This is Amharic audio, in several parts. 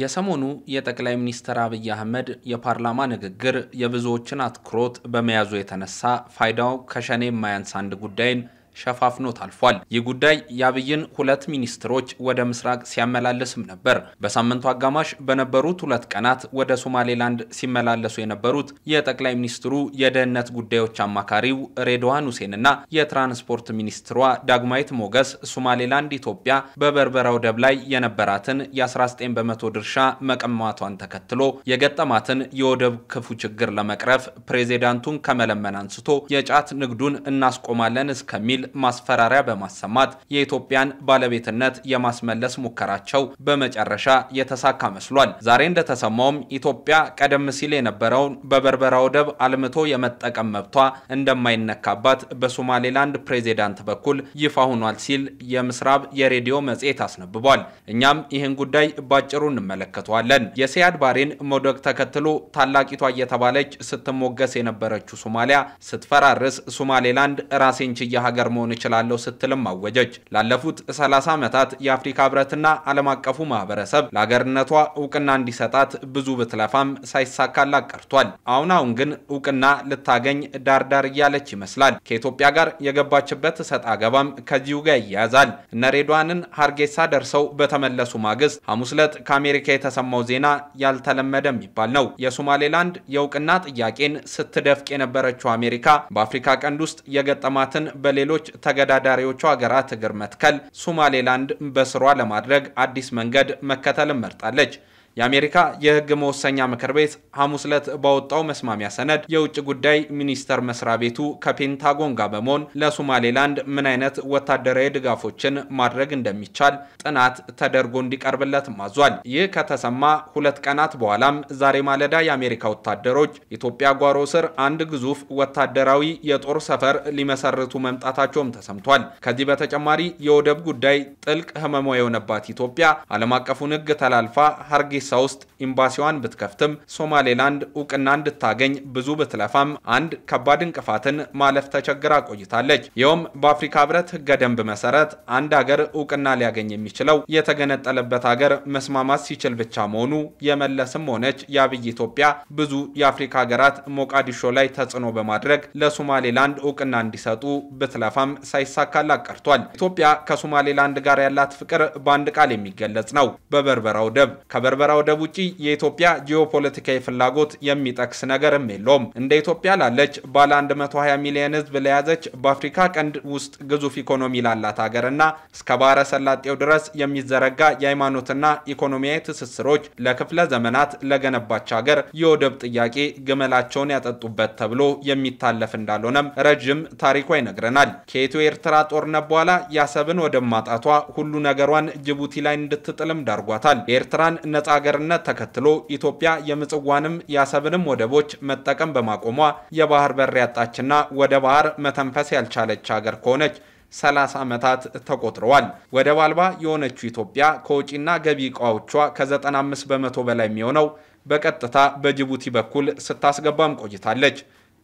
የሰሞኑ የጠቅላይ ሚኒስትር አብይ አህመድ የፓርላማ ንግግር የብዙዎችን አትኩሮት በመያዙ የተነሳ ፋይዳው ከሸኔ የማያንስ አንድ ጉዳይን ሸፋፍኖ ታልፏል። ይህ ጉዳይ የአብይን ሁለት ሚኒስትሮች ወደ ምስራቅ ሲያመላልስም ነበር። በሳምንቱ አጋማሽ በነበሩት ሁለት ቀናት ወደ ሶማሌላንድ ሲመላለሱ የነበሩት የጠቅላይ ሚኒስትሩ የደህንነት ጉዳዮች አማካሪው ሬድዋን ሁሴንና የትራንስፖርት ሚኒስትሯ ዳግማዊት ሞገስ ሶማሌላንድ ኢትዮጵያ በበርበራ ወደብ ላይ የነበራትን የ19 በመቶ ድርሻ መቀማቷን ተከትሎ የገጠማትን የወደብ ክፉ ችግር ለመቅረፍ ፕሬዚዳንቱን ከመለመን አንስቶ የጫት ንግዱን እናስቆማለን እስከሚል ማስፈራሪያ በማሰማት የኢትዮጵያን ባለቤትነት የማስመለስ ሙከራቸው በመጨረሻ የተሳካ መስሏል። ዛሬ እንደተሰማውም ኢትዮጵያ ቀደም ሲል የነበረውን በበርበራ ወደብ አልምቶ የመጠቀም መብቷ እንደማይነካባት በሶማሌላንድ ፕሬዚዳንት በኩል ይፋ ሆኗል ሲል የምስራብ የሬዲዮ መጽሔት አስነብቧል። እኛም ይህን ጉዳይ ባጭሩ እንመለከተዋለን። የሲያድ ባሬን መውደቅ ተከትሎ ታላቂቷ እየተባለች ስትሞገስ የነበረችው ሶማሊያ ስትፈራርስ ሶማሌላንድ ራሴን ችዬ ሀገር መሆን እችላለሁ ስትልም አወጀች። ላለፉት 30 ዓመታት የአፍሪካ ህብረትና ዓለም አቀፉ ማህበረሰብ ለሀገርነቷ እውቅና እንዲሰጣት ብዙ ብትለፋም ሳይሳካላት ቀርቷል። አሁን አሁን ግን እውቅና ልታገኝ ዳርዳር እያለች ይመስላል። ከኢትዮጵያ ጋር የገባችበት ሰጣ አገባም ከዚሁ ጋር ይያያዛል። እነ ሬድዋንን ሀርጌሳ ደርሰው በተመለሱ ማግስት ሐሙስ ዕለት ከአሜሪካ የተሰማው ዜና ያልተለመደ የሚባል ነው። የሶማሌላንድ የእውቅና ጥያቄን ስትደፍቅ የነበረችው አሜሪካ በአፍሪካ ቀንድ ውስጥ የገጠማትን በሌሎች ሌሎች ተገዳዳሪዎቹ ሀገራት እግር መትከል ሶማሌላንድ በስሯ ለማድረግ አዲስ መንገድ መከተልን መርጣለች። የአሜሪካ የህግ መወሰኛ ምክር ቤት ሐሙስ ዕለት ባወጣው መስማሚያ ሰነድ የውጭ ጉዳይ ሚኒስቴር መስሪያ ቤቱ ከፔንታጎን ጋር በመሆን ለሶማሌላንድ ምን አይነት ወታደራዊ ድጋፎችን ማድረግ እንደሚቻል ጥናት ተደርጎ እንዲቀርብለት ማዟል። ይህ ከተሰማ ሁለት ቀናት በኋላም ዛሬ ማለዳ የአሜሪካ ወታደሮች ኢትዮጵያ ጓሮ ስር አንድ ግዙፍ ወታደራዊ የጦር ሰፈር ሊመሰርቱ መምጣታቸውም ተሰምቷል። ከዚህ በተጨማሪ የወደብ ጉዳይ ጥልቅ ህመሟ የሆነባት ኢትዮጵያ ዓለም አቀፉን ህግ ተላልፋ ሀርጌ ሀገሪሳ ውስጥ ኤምባሲዋን ብትከፍትም ሶማሌላንድ እውቅና እንድታገኝ ብዙ ብትለፋም አንድ ከባድ እንቅፋትን ማለፍ ተቸግራ ቆይታለች። ይኸውም በአፍሪካ ህብረት ህገ ደንብ መሰረት አንድ አገር እውቅና ሊያገኝ የሚችለው የተገነጠለበት ሀገር መስማማት ሲችል ብቻ መሆኑ የመለስም ሆነች የአብይ ኢትዮጵያ ብዙ የአፍሪካ ሀገራት ሞቃዲሾ ላይ ተጽዕኖ በማድረግ ለሶማሌላንድ እውቅና እንዲሰጡ ብትለፋም ሳይሳካላት ቀርቷል። ኢትዮጵያ ከሶማሌላንድ ጋር ያላት ፍቅር በአንድ ቃል የሚገለጽ ነው፣ በበርበራ ወደብ። ከበርበራ ከአስመራ ወደብ ውጪ የኢትዮጵያ ጂኦፖለቲካዊ ፍላጎት የሚጠቅስ ነገርም የለውም። እንደ ኢትዮጵያ ላለች ባለ 120 ሚሊዮን ህዝብ ለያዘች በአፍሪካ ቀንድ ውስጥ ግዙፍ ኢኮኖሚ ላላት ሀገርና እስከ ባህረ ሰላጤው ድረስ የሚዘረጋ የሃይማኖትና ኢኮኖሚያዊ ትስስሮች ለክፍለ ዘመናት ለገነባች ሀገር የወደብ ጥያቄ ግመላቸውን ያጠጡበት ተብሎ የሚታለፍ እንዳልሆነም ረዥም ታሪኳ ይነግረናል። ከኢትዮ ኤርትራ ጦርነት በኋላ የአሰብን ወደብ ማጣቷ ሁሉ ነገሯን ጅቡቲ ላይ እንድትጥልም ዳርጓታል። የኤርትራን ነጻ ሀገርነት ተከትሎ ኢትዮጵያ የምጽዋንም የአሰብንም ወደቦች መጠቀም በማቆሟ የባህር በር ያጣችና ወደ ባህር መተንፈስ ያልቻለች ሀገር ከሆነች 30 ዓመታት ተቆጥረዋል። ወደብ አልባ የሆነችው ኢትዮጵያ ከውጪና ገቢ ዕቃዎቿ ከ95 በመቶ በላይ የሚሆነው በቀጥታ በጅቡቲ በኩል ስታስገባም ቆይታለች።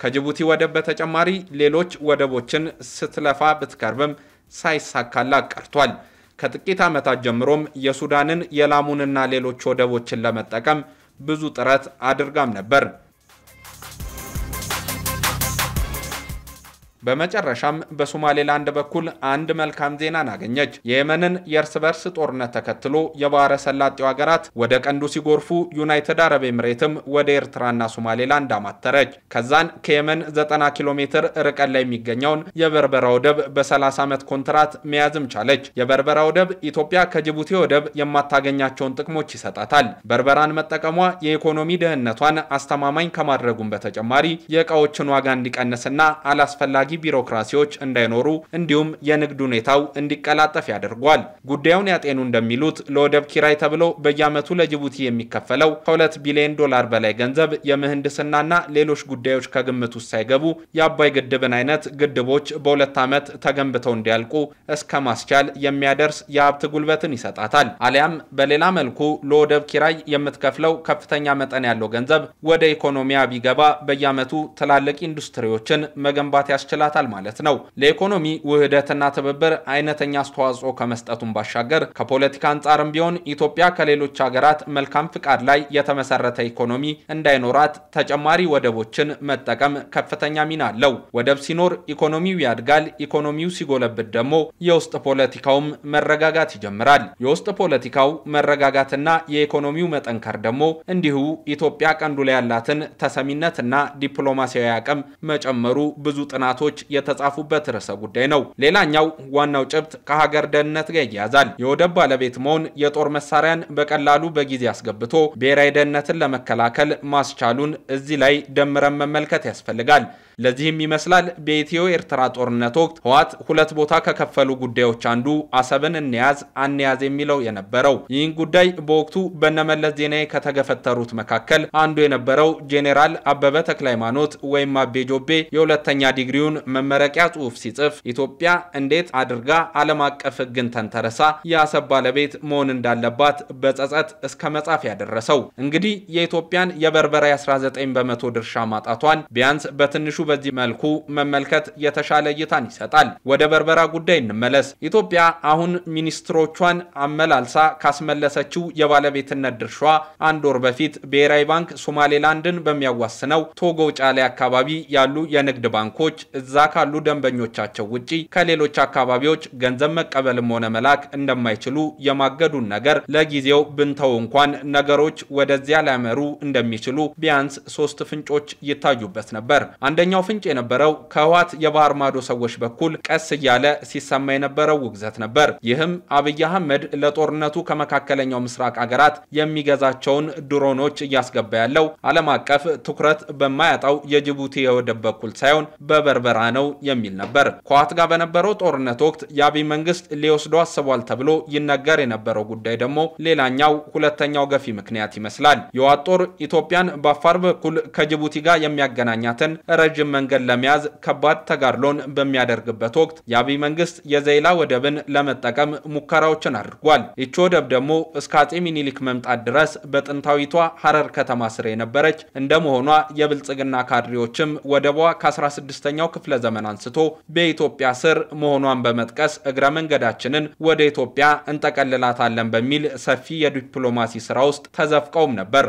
ከጅቡቲ ወደብ በተጨማሪ ሌሎች ወደቦችን ስትለፋ ብትቀርብም ሳይሳካላት ቀርቷል። ከጥቂት ዓመታት ጀምሮም የሱዳንን የላሙንና ሌሎች ወደቦችን ለመጠቀም ብዙ ጥረት አድርጋም ነበር። በመጨረሻም በሶማሌላንድ በኩል አንድ መልካም ዜናን አገኘች። የየመንን የእርስ በርስ ጦርነት ተከትሎ የባህረ ሰላጤው ሀገራት ወደ ቀንዱ ሲጎርፉ ዩናይትድ አረብ ኤምሬትም ወደ ኤርትራና ሶማሌላንድ አማተረች። ከዛን ከየመን 90 ኪሎ ሜትር ርቀት ላይ የሚገኘውን የበርበራ ወደብ በ30 ዓመት ኮንትራት መያዝም ቻለች። የበርበራ ወደብ ኢትዮጵያ ከጅቡቲ ወደብ የማታገኛቸውን ጥቅሞች ይሰጣታል። በርበራን መጠቀሟ የኢኮኖሚ ደህንነቷን አስተማማኝ ከማድረጉም በተጨማሪ የእቃዎችን ዋጋ እንዲቀንስና አላስፈላጊ ቢሮክራሲዎች እንዳይኖሩ እንዲሁም የንግድ ሁኔታው እንዲቀላጠፍ ያደርጓል። ጉዳዩን ያጤኑ እንደሚሉት ለወደብ ኪራይ ተብሎ በየዓመቱ ለጅቡቲ የሚከፈለው ከሁለት ቢሊዮን ዶላር በላይ ገንዘብ የምህንድስናና ሌሎች ጉዳዮች ከግምት ውስጥ ሳይገቡ የአባይ ግድብን አይነት ግድቦች በሁለት ዓመት ተገንብተው እንዲያልቁ እስከ ማስቻል የሚያደርስ የሀብት ጉልበትን ይሰጣታል። አሊያም በሌላ መልኩ ለወደብ ኪራይ የምትከፍለው ከፍተኛ መጠን ያለው ገንዘብ ወደ ኢኮኖሚያ ቢገባ በየዓመቱ ትላልቅ ኢንዱስትሪዎችን መገንባት ያስችላል ያስችላታል ማለት ነው። ለኢኮኖሚ ውህደትና ትብብር አይነተኛ አስተዋጽኦ ከመስጠቱን ባሻገር ከፖለቲካ አንጻርም ቢሆን ኢትዮጵያ ከሌሎች ሀገራት መልካም ፍቃድ ላይ የተመሰረተ ኢኮኖሚ እንዳይኖራት ተጨማሪ ወደቦችን መጠቀም ከፍተኛ ሚና አለው። ወደብ ሲኖር ኢኮኖሚው ያድጋል። ኢኮኖሚው ሲጎለብት ደግሞ የውስጥ ፖለቲካውም መረጋጋት ይጀምራል። የውስጥ ፖለቲካው መረጋጋትና የኢኮኖሚው መጠንከር ደግሞ እንዲሁ ኢትዮጵያ ቀንዱ ላይ ያላትን ተሰሚነትና ዲፕሎማሲያዊ አቅም መጨመሩ ብዙ ጥናቶች መልእክቶች የተጻፉበት ርዕሰ ጉዳይ ነው። ሌላኛው ዋናው ጭብጥ ከሀገር ደህንነት ጋር ይያያዛል። የወደብ ባለቤት መሆን የጦር መሳሪያን በቀላሉ በጊዜ አስገብቶ ብሔራዊ ደህንነትን ለመከላከል ማስቻሉን እዚህ ላይ ደምረን መመልከት ያስፈልጋል። ለዚህም ይመስላል በኢትዮ ኤርትራ ጦርነት ወቅት ህወሓት ሁለት ቦታ ከከፈሉ ጉዳዮች አንዱ አሰብን እንያዝ አንያዝ የሚለው የነበረው። ይህን ጉዳይ በወቅቱ በነመለስ ዜናዊ ከተገፈተሩት መካከል አንዱ የነበረው ጄኔራል አበበ ተክለ ሃይማኖት ወይም አቤ ጆቤ የሁለተኛ ዲግሪውን መመረቂያ ጽሑፍ ሲጽፍ ኢትዮጵያ እንዴት አድርጋ ዓለም አቀፍ ህግን ተንተረሳ የአሰብ ባለቤት መሆን እንዳለባት በጸጸት እስከ መጻፍ ያደረሰው። እንግዲህ የኢትዮጵያን የበርበሬ 19 በመቶ ድርሻ ማጣቷን ቢያንስ በትንሹ በዚህ መልኩ መመልከት የተሻለ እይታን ይሰጣል። ወደ በርበራ ጉዳይ እንመለስ። ኢትዮጵያ አሁን ሚኒስትሮቿን አመላልሳ ካስመለሰችው የባለቤትነት ድርሿ አንድ ወር በፊት ብሔራዊ ባንክ ሶማሌላንድን በሚያዋስነው ቶጎ ጫሌ አካባቢ ያሉ የንግድ ባንኮች እዛ ካሉ ደንበኞቻቸው ውጪ ከሌሎች አካባቢዎች ገንዘብ መቀበልም ሆነ መላክ እንደማይችሉ የማገዱን ነገር ለጊዜው ብንተው እንኳን ነገሮች ወደዚያ ሊያመሩ እንደሚችሉ ቢያንስ ሶስት ፍንጮች ይታዩበት ነበር። አንደኛው ዋነኛው ፍንጭ የነበረው ከህወሓት የባህር ማዶ ሰዎች በኩል ቀስ እያለ ሲሰማ የነበረው ውግዘት ነበር። ይህም አብይ አህመድ ለጦርነቱ ከመካከለኛው ምስራቅ አገራት የሚገዛቸውን ድሮኖች እያስገባ ያለው ዓለም አቀፍ ትኩረት በማያጣው የጅቡቲ የወደብ በኩል ሳይሆን በበርበራ ነው የሚል ነበር። ከህወሓት ጋር በነበረው ጦርነት ወቅት የአብይ መንግስት ሊወስዶ አስቧል ተብሎ ይነገር የነበረው ጉዳይ ደግሞ ሌላኛው ሁለተኛው ገፊ ምክንያት ይመስላል። የዋት ጦር ኢትዮጵያን በአፋር በኩል ከጅቡቲ ጋር የሚያገናኛትን ረጅም ዳግም መንገድ ለመያዝ ከባድ ተጋድሎን በሚያደርግበት ወቅት የአብይ መንግስት የዘይላ ወደብን ለመጠቀም ሙከራዎችን አድርጓል። ይቺ ወደብ ደግሞ እስከ አጼ ሚኒሊክ መምጣት ድረስ በጥንታዊቷ ሐረር ከተማ ስር የነበረች እንደመሆኗ የብልጽግና ካድሬዎችም ወደቧ ከ16ኛው ክፍለ ዘመን አንስቶ በኢትዮጵያ ስር መሆኗን በመጥቀስ እግረ መንገዳችንን ወደ ኢትዮጵያ እንጠቀልላታለን በሚል ሰፊ የዲፕሎማሲ ስራ ውስጥ ተዘፍቀውም ነበር።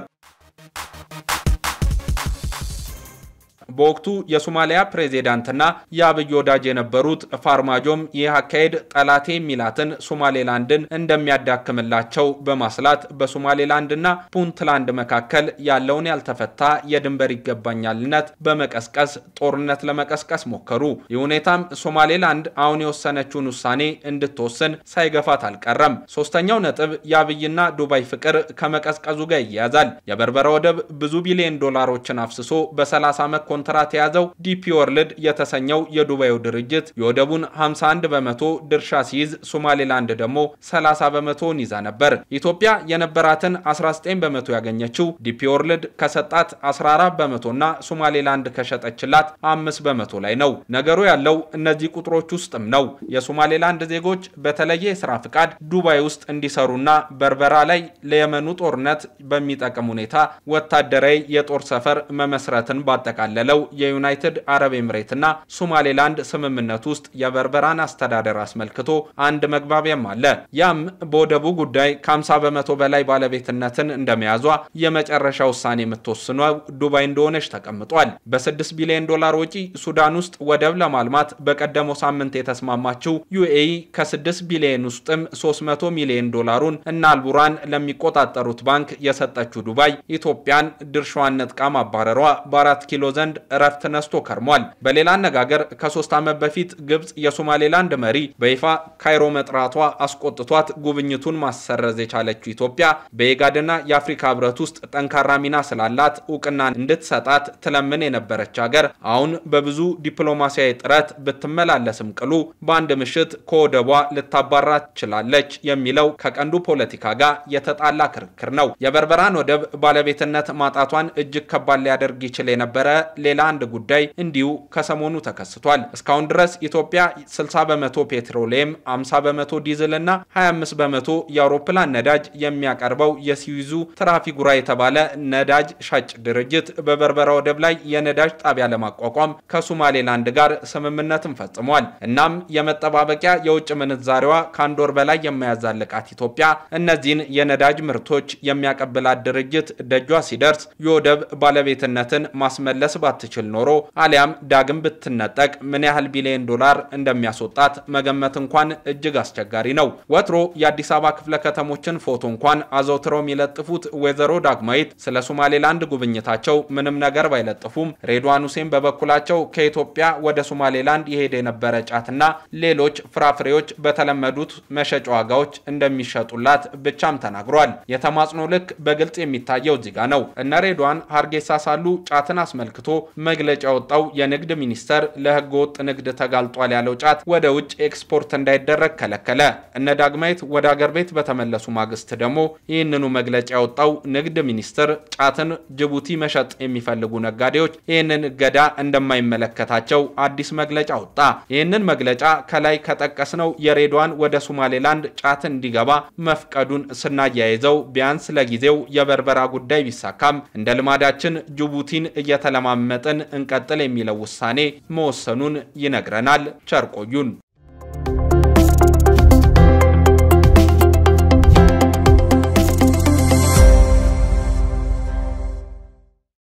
በወቅቱ የሶማሊያ ፕሬዚዳንትና የአብይ ወዳጅ የነበሩት ፋርማጆም ይህ አካሄድ ጠላቴ የሚላትን ሶማሌላንድን እንደሚያዳክምላቸው በማስላት በሶማሌላንድና ፑንትላንድ መካከል ያለውን ያልተፈታ የድንበር ይገባኛልነት በመቀስቀስ ጦርነት ለመቀስቀስ ሞከሩ። ይህ ሁኔታም ሶማሌላንድ አሁን የወሰነችውን ውሳኔ እንድትወስን ሳይገፋት አልቀረም። ሶስተኛው ነጥብ የአብይና ዱባይ ፍቅር ከመቀዝቀዙ ጋር ይያያዛል። የበርበራ ወደብ ብዙ ቢሊዮን ዶላሮችን አፍስሶ በ30 ዓመት ኮንትራት የያዘው ዲፒ ወርልድ የተሰኘው የዱባዩ ድርጅት የወደቡን 51 በመቶ ድርሻ ሲይዝ ሶማሌላንድ ደግሞ 30 በመቶውን ይዛ ነበር። ኢትዮጵያ የነበራትን 19 በመቶ ያገኘችው ዲፒ ወርልድ ከሰጣት 14 በመቶና ሶማሌላንድ ከሸጠችላት 5 በመቶ ላይ ነው። ነገሩ ያለው እነዚህ ቁጥሮች ውስጥም ነው። የሶማሌላንድ ዜጎች በተለየ የስራ ፍቃድ ዱባይ ውስጥ እንዲሰሩና በርበራ ላይ ለየመኑ ጦርነት በሚጠቅም ሁኔታ ወታደራዊ የጦር ሰፈር መመስረትን ባጠቃለለ አክለው የዩናይትድ አረብ ኤምሬትና ሶማሌላንድ ስምምነት ውስጥ የበርበራን አስተዳደር አስመልክቶ አንድ መግባቢያም አለ። ያም በወደቡ ጉዳይ ከ50 በመቶ በላይ ባለቤትነትን እንደመያዟ የመጨረሻ ውሳኔ የምትወስነው ዱባይ እንደሆነች ተቀምጧል። በ6 ቢሊዮን ዶላር ወጪ ሱዳን ውስጥ ወደብ ለማልማት በቀደመው ሳምንት የተስማማችው ዩኤኢ ከ6 ቢሊዮን ውስጥም 300 ሚሊዮን ዶላሩን እና አልቡራን ለሚቆጣጠሩት ባንክ የሰጠችው ዱባይ ኢትዮጵያን ድርሻዋን ነጥቃ ማባረሯ በአራት ኪሎ ዘንድ ዘንድ እረፍት ነስቶ ከርሟል። በሌላ አነጋገር ከሶስት ዓመት በፊት ግብፅ የሶማሌላንድ መሪ በይፋ ካይሮ መጥራቷ አስቆጥቷት ጉብኝቱን ማሰረዝ የቻለችው ኢትዮጵያ በኢጋድና የአፍሪካ ህብረት ውስጥ ጠንካራ ሚና ስላላት እውቅና እንድትሰጣት ትለምን የነበረች ሀገር አሁን በብዙ ዲፕሎማሲያዊ ጥረት ብትመላለስም ቅሉ በአንድ ምሽት ከወደቧ ልታባራ ትችላለች የሚለው ከቀንዱ ፖለቲካ ጋር የተጣላ ክርክር ነው። የበርበራን ወደብ ባለቤትነት ማጣቷን እጅግ ከባድ ሊያደርግ ይችል የነበረ ሌላ አንድ ጉዳይ እንዲሁ ከሰሞኑ ተከስቷል። እስካሁን ድረስ ኢትዮጵያ 60 በመቶ ፔትሮሌም፣ 50 በመቶ ዲዝል እና 25 በመቶ የአውሮፕላን ነዳጅ የሚያቀርበው የስዊዙ ትራፊጉራ የተባለ ነዳጅ ሻጭ ድርጅት በበርበራ ወደብ ላይ የነዳጅ ጣቢያ ለማቋቋም ከሶማሌላንድ ጋር ስምምነትን ፈጽሟል። እናም የመጠባበቂያ የውጭ ምንዛሪዋ ከአንድ ወር በላይ የማያዛልቃት ኢትዮጵያ እነዚህን የነዳጅ ምርቶች የሚያቀብላት ድርጅት ደጇ ሲደርስ የወደብ ባለቤትነትን ማስመለስ ባትችል ኖሮ አሊያም ዳግም ብትነጠቅ ምን ያህል ቢሊዮን ዶላር እንደሚያስወጣት መገመት እንኳን እጅግ አስቸጋሪ ነው። ወትሮ የአዲስ አበባ ክፍለ ከተሞችን ፎቶ እንኳን አዘውትረው የሚለጥፉት ወይዘሮ ዳግማዊት ስለ ሶማሌላንድ ጉብኝታቸው ምንም ነገር ባይለጥፉም ሬድዋን ሁሴን በበኩላቸው ከኢትዮጵያ ወደ ሶማሌላንድ የሄደ የነበረ ጫትና ሌሎች ፍራፍሬዎች በተለመዱት መሸጫ ዋጋዎች እንደሚሸጡላት ብቻም ተናግሯል። የተማጽኖ ልክ በግልጽ የሚታየው ዚጋ ነው። እነ ሬድዋን ሀርጌሳ ሳሉ ጫትን አስመልክቶ መግለጫ ወጣው የንግድ ሚኒስቴር ለህገወጥ ንግድ ተጋልጧል ያለው ጫት ወደ ውጭ ኤክስፖርት እንዳይደረግ ከለከለ። እነ ዳግማዊት ወደ አገር ቤት በተመለሱ ማግስት ደግሞ ይህንኑ መግለጫ ያወጣው ንግድ ሚኒስቴር ጫትን ጅቡቲ መሸጥ የሚፈልጉ ነጋዴዎች ይህንን እገዳ እንደማይመለከታቸው አዲስ መግለጫ ወጣ። ይህንን መግለጫ ከላይ ከጠቀስነው የሬድዋን ወደ ሶማሌላንድ ጫት እንዲገባ መፍቀዱን ስናያይዘው ቢያንስ ለጊዜው የበርበራ ጉዳይ ቢሳካም እንደ ልማዳችን ጅቡቲን እየተለማመ እያዳመጥን እንቀጥል የሚለው ውሳኔ መወሰኑን ይነግረናል። ቸርቆዩን